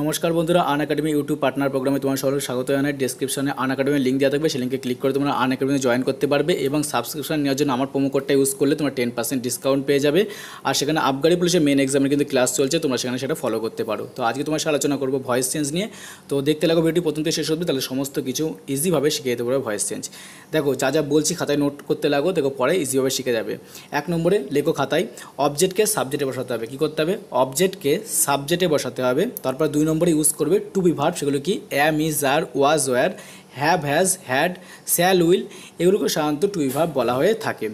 নমস্কার বন্ধুরা আন academy YouTube partner প্রোগ্রামে তোমার সবাই স্বাগত জানাই ডিসক্রিপশনে আন একাডেমির লিঙ্ক দেওয়া থাকবে সেই লিঙ্কে ক্লিক করে তোমরা আন একাডেমি জয়েন করতে পারবে এবং সাবস্ক্রিপশন নেওয়ার জন্য আমার প্রোমো কোডটা ইউজ করলে তোমরা টেন পার্সেন্ট ডিসকাউন্ট পেয়ে যাবে আর সেখানে আবগারি পুলিশের মেন এক্সামের কিন্তু ক্লাস চলছে তোমরা সেখানে সেটা ফলো করতে পারো তো আজকে তোমার সাথে আলোচনা করবো ভয়েস চেঞ্জ নিয়ে তো দেখতে লাগো ভিডিও প্রথম থেকে শেষ হবে তাহলে সমস্ত কিছু ইজিভাবে শিখে যেতে পারবে ভয়েস চেঞ্জ দেখো যা যা বলছি খাতায় নোট করতে লাগো দেখো পরে ইজিভাবে শিখে যাবে এক নম্বরে লেখো খাতায় অবজেক্টকে সাবজেক্টে বসাতে হবে কী করতে হবে অবজেক্টকে সাবজেক্টে বসাতে হবে তারপর দুই নম্বরে ইউজ করবে টু বি ভার্ব সেগুলো কি am is are was were have has had shall will এগুলোকে সাধারণত টু বি ভার্ব বলা হয়ে থাকে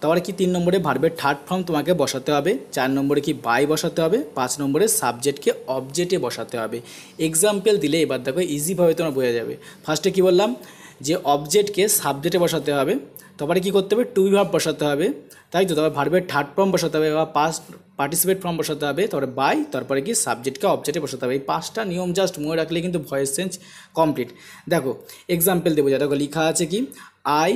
তারপরে কি তিন নম্বরে ভার্বের থার্ড ফর্ম তোমাকে বসাতে হবে চার নম্বরে কি বাই বসাতে হবে পাঁচ নম্বরে সাবজেক্টকে অবজেক্টে বসাতে হবে এক্সাম্পল দিলে এবার দেখো ইজিভাবে তোমার বোঝা যাবে ফার্স্টে কি বললাম যে অবজেক্টকে সাবজেক্টে বসাতে হবে তারপরে কী করতে হবে টু ভার্ব বসাতে হবে তাই তো তারপরে ভার্বের থার্ড ফর্ম বসাতে হবে বা পাস্ট পার্টিসিপেট ফর্ম বসাতে হবে তারপরে বাই তারপরে কি সাবজেক্টকে অবজেক্টে বসাতে হবে এই পাঁচটা নিয়ম জাস্ট মনে রাখলে কিন্তু ভয়েস চেঞ্জ কমপ্লিট দেখো এক্সাম্পল দেবো যা দেখো লেখা আছে কি আই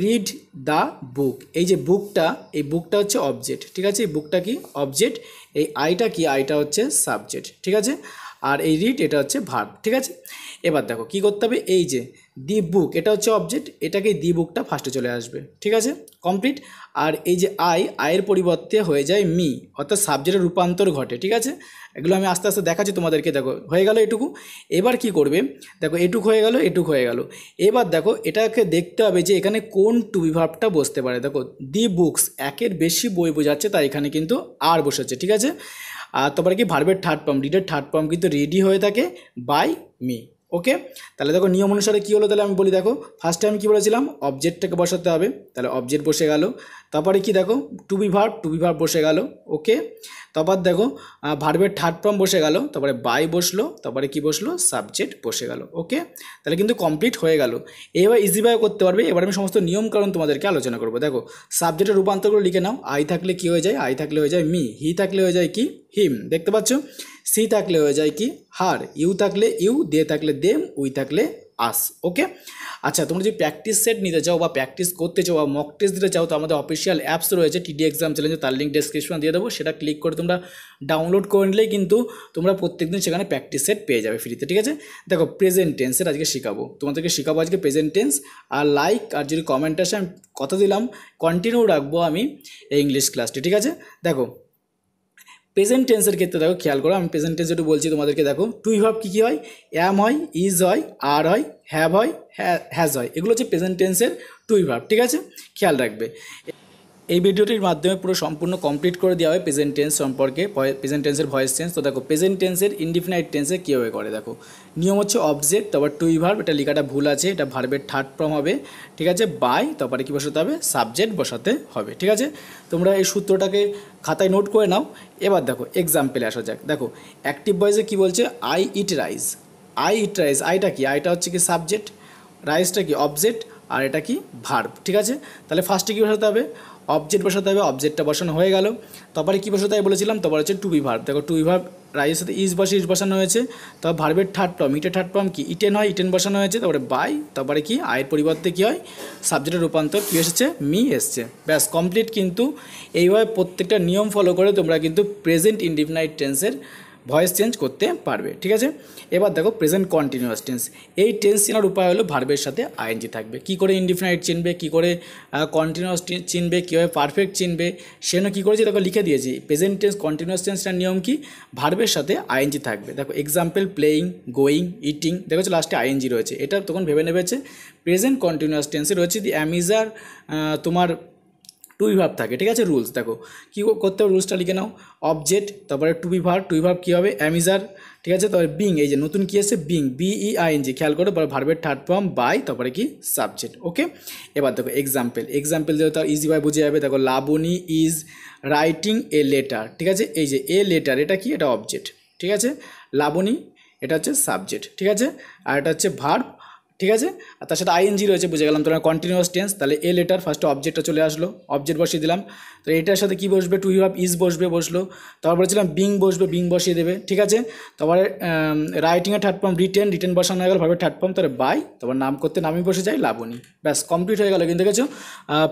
রিড দ্য বুক এই যে বুকটা এই বুকটা হচ্ছে অবজেক্ট ঠিক আছে এই বুকটা কি অবজেক্ট এই আইটা কি আইটা হচ্ছে সাবজেক্ট ঠিক আছে আর এই রিড এটা হচ্ছে ভার্ব ঠিক আছে এবার দেখো কি করতে হবে এই যে দি বুক এটা হচ্ছে অবজেক্ট এটাকে দি বুকটা ফার্স্টে চলে আসবে ঠিক আছে কমপ্লিট আর এই যে আই আয়ের পরিবর্তে হয়ে যায় মি অর্থাৎ সাবজেক্টের রূপান্তর ঘটে ঠিক আছে এগুলো আমি আস্তে আস্তে দেখাচ্ছি তোমাদেরকে দেখো হয়ে গেল এটুকু এবার কি করবে দেখো এটুক হয়ে গেল এটুক হয়ে গেল এবার দেখো এটাকে দেখতে হবে যে এখানে কোন টু বিভাবটা বসতে পারে দেখো দি বুকস একের বেশি বই বোঝাচ্ছে তাই এখানে কিন্তু আর বসেছে ঠিক আছে আর তোমার কি ভার্বের থার্ড পাম্প ডিডের থার্ড পাম্প কিন্তু রেডি হয়ে থাকে বাই মি ওকে তাহলে দেখো নিয়ম অনুসারে কী হলো তাহলে আমি বলি দেখো ফার্স্টে আমি কী বলেছিলাম অবজেক্টটাকে বসাতে হবে তাহলে অবজেক্ট বসে গেল তারপরে কি দেখো to be verb to be verb বসে গেল ওকে তারপর দেখো ভার্বের থার্ড ফর্ম বসে গেল তারপরে বাই বসলো তারপরে কি বসলো সাবজেক্ট বসে গেল ওকে তাহলে কিন্তু কমপ্লিট হয়ে গেল এবার ইজিভাবে করতে পারবে এবার আমি সমস্ত নিয়মকানুন তোমাদেরকে আলোচনা করবো দেখো সাবজেক্টের রূপান্তর করে লিখে নাও আই থাকলে কি হয়ে যায় আই থাকলে হয়ে যায় মি হি থাকলে হয়ে যায় কি হিম দেখতে পাচ্ছ সি থাকলে হয়ে যায় কি হার ইউ থাকলে ইউ দে থাকলে দেম উই থাকলে আস ওকে আচ্ছা তোমরা যদি প্র্যাকটিস সেট নিতে চাও বা প্র্যাকটিস করতে চাও বা মক টেস্ট দিতে চাও তো আমাদের অফিসিয়াল অ্যাপস রয়েছে টিডি এক্সাম চ্যালেঞ্জ তার লিঙ্ক ডেসক্রিপশন দিয়ে দেবো সেটা ক্লিক করে তোমরা ডাউনলোড করে নিলেই কিন্তু তোমরা প্রত্যেকদিন সেখানে প্র্যাকটিস সেট পেয়ে যাবে ফ্রিতে ঠিক আছে দেখো প্রেজেন্ট টেন্সের আজকে শেখাবো তোমাদেরকে শেখাবো আজকে প্রেজেন্ট টেন্স আর লাইক আর যদি কমেন্ট আসে আমি কথা দিলাম কন্টিনিউ রাখবো আমি এই ইংলিশ ক্লাসটি ঠিক আছে দেখো প্রেজেন্ট টেন্সের ক্ষেত্রে দেখো খেয়াল করো আমি প্রেজেন্ট টেন্স একটু বলছি তোমাদেরকে দেখো টু ভাব কী কী হয় অ্যাম হয় ইজ হয় আর হয় হ্যাভ হয় হ্যাজ হয় এগুলো হচ্ছে প্রেজেন্ট টেন্সের টু ভাব ঠিক আছে খেয়াল রাখবে এই ভিডিওটির মাধ্যমে পুরো সম্পূর্ণ কমপ্লিট করে দেওয়া হয় প্রেজেন্ট টেন্স সম্পর্কে প্রেজেন্ট টেন্সের ভয়েস চেঞ্জ তো দেখো প্রেজেন্ট টেন্সের ইনডিফিনাইট টেন্সে কীভাবে করে দেখো নিয়ম হচ্ছে অবজেক্ট তারপর টুই ভার্ব এটা লেখাটা ভুল আছে এটা ভার্বের থার্ড ফর্ম হবে ঠিক আছে বাই তারপরে কী বসাতে হবে সাবজেক্ট বসাতে হবে ঠিক আছে তোমরা এই সূত্রটাকে খাতায় নোট করে নাও এবার দেখো এক্সাম্পলে আসা যাক দেখো অ্যাক্টিভ ভয়েসে কী বলছে I eat rice I eat rice আইটা কি আইটা হচ্ছে কি সাবজেক্ট রাইসটা কি অবজেক্ট আর এটা কি ভার্ব ঠিক আছে তাহলে ফার্স্টে কী বসাতে হবে অবজেক্ট বসাতে হবে অবজেক্টটা বসানো হয়ে গেল তারপরে কী বসাতে হবে বলেছিলাম তারপর হচ্ছে টু বি ভার্ব দেখো টু বি ভার্ব রাইজের সাথে ইজ বসে ইজ বসানো হয়েছে তারপর ভার্বের থার্ড ফর্ম ইটের থার্ড ফর্ম কি ইটেন হয় ইটেন বসানো হয়েছে তারপরে বাই তারপরে কি আয়ের পরিবর্তে কী হয় সাবজেক্টের রূপান্তর কী এসেছে মি এসছে ব্যাস কমপ্লিট কিন্তু এইভাবে প্রত্যেকটা নিয়ম ফলো করে তোমরা কিন্তু প্রেজেন্ট ইনডিফিনাইট টেন্সের ভয়েস চেঞ্জ করতে পারবে ঠিক আছে এবার দেখো প্রেজেন্ট কন্টিনিউয়াস টেন্স এই টেন্স চেনার উপায় হলো ভার্বের সাথে আইএনজি থাকবে কি করে ইনডিফিনাইট চিনবে কি করে কন্টিনিউয়াস চিনবে কীভাবে পারফেক্ট চিনবে সেজন্য কী করেছি দেখো লিখে দিয়েছি প্রেজেন্ট টেন্স কন্টিনিউয়াস টেন্সটার নিয়ম কি ভার্বের সাথে আইএনজি থাকবে দেখো এক্সাম্পল প্লেয়িং গোয়িং ইটিং দেখেছো লাস্টে আইএনজি রয়েছে এটা তখন ভেবে নেবেছে প্রেজেন্ট কন্টিনিউয়াস টেন্সে রয়েছে দি অ্যামিজার তোমার টু বি থাকে ঠিক আছে রুলস দেখো কী করতে হবে রুলসটা লিখে নাও অবজেক্ট তারপরে টু বি টু বি কী হবে অ্যামিজার ঠিক আছে তারপরে বিং এই যে নতুন কী আছে বিং বিই আইএনজি e খেয়াল করো তারপরে ভার্বের থার্ড ফর্ম বাই তারপরে কি সাবজেক্ট ওকে এবার দেখো এক্সাম্পল এক্সাম্পল দিলে তার ইজিভাবে বুঝে যাবে দেখো Labani is writing a letter ঠিক আছে এই যে এ লেটার এটা কি এটা অবজেক্ট ঠিক আছে লাবনি এটা হচ্ছে সাবজেক্ট ঠিক আছে আর এটা হচ্ছে ভার্ব ঠিক আছে আর তার সাথে আইএনজি রয়েছে বুঝে গেলাম তোমরা কন্টিনিউয়াস টেন্স তাহলে এ লেটার ফার্স্টে অবজেক্টটা চলে আসলো অবজেক্ট বসিয়ে দিলাম তো এটার সাথে কি বসবে টু ইউ ইজ বসবে বসলো তারপর বলেছিলাম বিং বসবে বিং বসিয়ে দেবে ঠিক আছে তারপরে রাইটিংয়ে থার্ড ফর্ম রিটেন রিটেন বসানো হয়ে গেল ভাবে থার্ড ফর্ম তারপরে বাই তারপর নাম করতে নামই বসে যায় লাবণী ব্যাস কমপ্লিট হয়ে গেল কিন্তু দেখেছো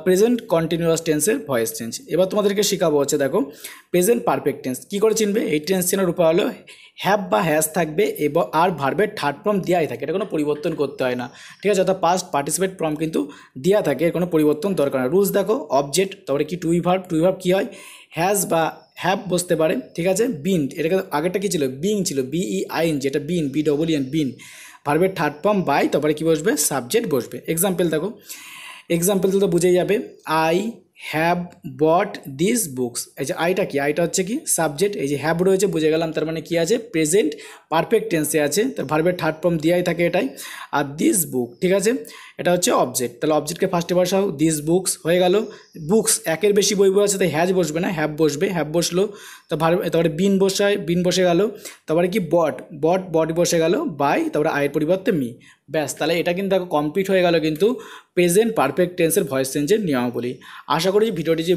প্রেজেন্ট কন্টিনিউয়াস টেন্সের ভয়েস চেঞ্জ এবার তোমাদেরকে শেখাবো হচ্ছে দেখো প্রেজেন্ট পারফেক্ট টেন্স কী করে চিনবে এই টেন্স চেনার উপায় হলো হ্যাপ বা হ্যাজ থাকবে এবং আর ভার্বের থার্ড ফর্ম দেওয়াই থাকে এটা কোনো পরিবর্তন করতে হয় হয় না ঠিক আছে অর্থাৎ পাস্ট পার্টিসিপেট ফর্ম কিন্তু দেওয়া থাকে এর কোনো পরিবর্তন দরকার না রুলস দেখো অবজেক্ট তারপরে কি টুই ভার্ব টুই ভার্ব কী হয় হ্যাজ বা হ্যাভ বসতে পারে ঠিক আছে বিন এটাকে আগেরটা কী ছিল বিং ছিল বিই আইন e যেটা বিন বি ডবল ইন বিন ভার্বের থার্ড ফর্ম বাই তারপরে কী বসবে সাবজেক্ট বসবে এক্সাম্পল দেখো এক্সাম্পল তো বুঝে যাবে I have bought this books এই যে আইটা কি আইটা হচ্ছে কি সাবজেক্ট এই যে হ্যাভ রয়েছে বুঝে গেলাম তার মানে কি আছে প্রেজেন্ট পারফেক্ট টেন্সে আছে তার ভার্বের থার্ড ফর্ম দিয়াই থাকে এটাই আর দিস বুক ঠিক আছে এটা হচ্ছে অবজেক্ট তাহলে অবজেক্টকে ফার্স্টে বসাও দিস বুকস হয়ে গেল বুকস একের বেশি বই বই আছে তাই হ্যাজ বসবে না হ্যাব বসবে হ্যাব বসলো তো তারপরে বিন বসায় বিন বসে গেল তারপরে কি বট বট বট বসে গেল বাই তারপরে আয়ের পরিবর্তে মি ব্যাস তাহলে এটা কিন্তু কমপ্লিট হয়ে গেল কিন্তু প্রেজেন্ট পারফেক্ট টেন্সের ভয়েস চেঞ্জের নিয়মাবলী আশা করি ভিডিওটি যে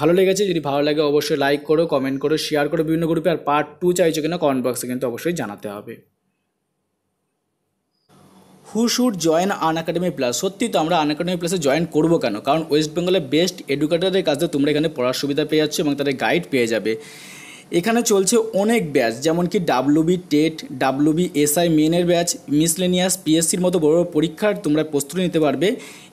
ভালো লেগেছে যদি ভালো লাগে অবশ্যই লাইক করো কমেন্ট করো শেয়ার করো বিভিন্ন গ্রুপে আর পার্ট টু চাইছো কিনা কমেন্ট বক্সে কিন্তু অবশ্যই জানাতে হবে who should join Unacademy plus সত্যি তো আমরা আন একাডেমি প্লাসে জয়েন করবো কেন কারণ ওয়েস্ট বেঙ্গলের বেস্ট এডুকেটারের কাছে তোমরা এখানে পড়ার সুবিধা পেয়ে যাচ্ছ এবং তাদের গাইড পেয়ে যাবে এখানে চলছে অনেক ব্যাচ যেমন কি ডাব্লুবি টেট ডাব্লুবি এসআই মেনের ব্যাচ মিসলেনিয়াস পিএসসির মতো বড় পরীক্ষার তোমরা প্রস্তুতি নিতে পারবে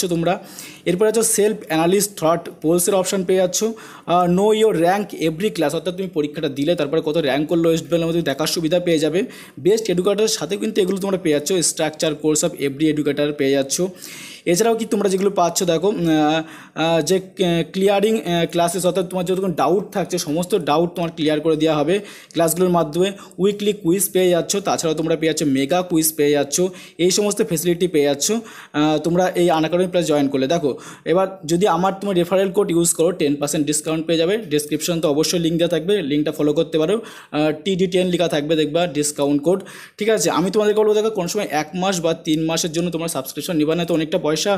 যাচ্ছ তোমরা এরপরে আছো সেলফ অ্যানালিস্ট থট পোলসের অপশান পেয়ে যাচ্ছ know your rank every class অর্থাৎ তুমি পরীক্ষাটা দিলে তারপরে কত র্যাঙ্ক করলো ওয়েস্ট বেঙ্গলের মধ্যে দেখার সুবিধা পেয়ে যাবে বেস্ট এডুকেটারের সাথে কিন্তু এগুলো তোমরা পেয়ে যাচ্ছ structure course of every educator পেয়ে যাচ্ছ এছাড়াও কি তোমরা যেগুলো পাচ্ছ দেখো যে ক্লিয়ারিং ক্লাসেস অর্থাৎ তোমার যতক্ষণ ডাউট থাকছে সমস্ত ডাউট তোমার ক্লিয়ার করে দেওয়া হবে ক্লাসগুলোর মাধ্যমে উইকলি কুইজ পেয়ে যাচ্ছ তাছাড়াও তোমরা পেয়ে যাচ্ছ মেগা কুইজ পেয়ে যাচ্ছ এই সমস্ত ফেসিলিটি পেয়ে যাচ্ছ তোমরা এই আনাকাডেমি প্লাস জয়েন করলে দেখো এবার যদি আমার তোমার রেফারেল কোড ইউজ করো টেন পার্সেন্ট ডিসকাউন্ট পেয়ে যাবে ডিসক্রিপশন তো অবশ্যই লিঙ্ক দেওয়া থাকবে লিঙ্কটা ফলো করতে পারো টিডি টেন লেখা থাকবে দেখবা ডিসকাউন্ট কোড ঠিক আছে আমি তোমাদেরকে বলবো দেখো কোনো সময় এক মাস বা তিন মাসের জন্য তোমার সাবস্ক্রিপশন নিবা না তো অনেকটা পয়সা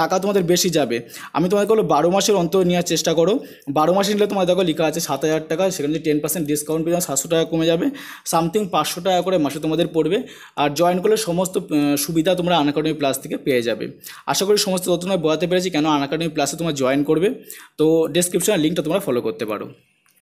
টাকা তোমাদের বেশি যাবে আমি তোমাকে বলো বারো মাসের অন্তর নেওয়ার চেষ্টা করো বারো মাসে নিলে তোমাদের দেখো লেখা আছে সাত হাজার টাকা সেখানে টেন পার্সেন্ট ডিসকাউন্ট পেয়ে সাতশো টাকা কমে যাবে সামথিং পাঁচশো টাকা করে মাসে তোমাদের পড়বে আর জয়েন করলে সমস্ত সুবিধা তোমরা আনাকাডেমি প্লাস থেকে পেয়ে যাবে আশা করি সমস্ত তথ্য তোমায় বোঝাতে পেরেছি কেন আনাকাডেমি প্লাসে তোমরা জয়েন করবে তো ডেসক্রিপশনের লিঙ্কটা তোমরা ফলো করতে পারো